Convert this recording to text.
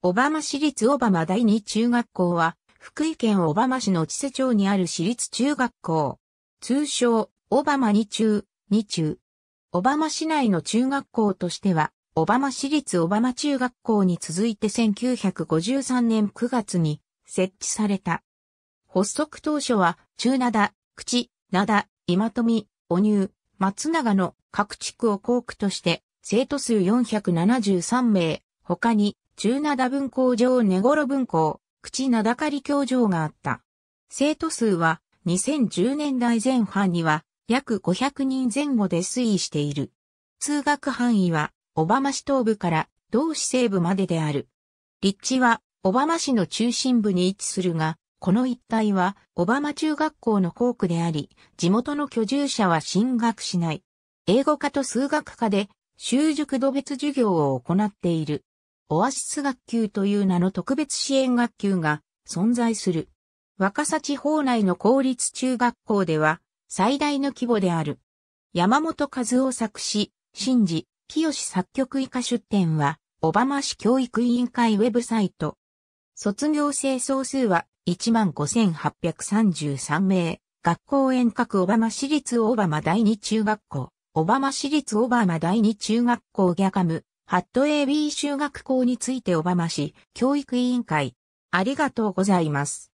小浜市立小浜第二中学校は、福井県小浜市の千世町にある市立中学校。通称、小浜二中、二中。小浜市内の中学校としては、小浜市立小浜中学校に続いて1953年9月に設置された。発足当初は、中灘、口、灘、今富、お乳、松永の各地区を校区として、生徒数473名、他に中灘分校上根頃分校、口名だかり教場があった。生徒数は2010年代前半には約500人前後で推移している。通学範囲は小浜市東部から同市西部までである。立地は小浜市の中心部に位置するが、この一帯は小浜中学校の校区であり、地元の居住者は進学しない。英語科と数学科で習熟度別授業を行っている。オアシス学級という名の特別支援学級が存在する。若狭地方内の公立中学校では最大の規模である。山本和夫作詞、新次、清作曲以下出展は、小浜市教育委員会ウェブサイト。卒業生総数は15,833名。学校遠隔小浜市立小浜第二中学校、小浜市立小浜第二中学校ギャガム、ハット AB 修学校について小浜市教育委員会。ありがとうございます。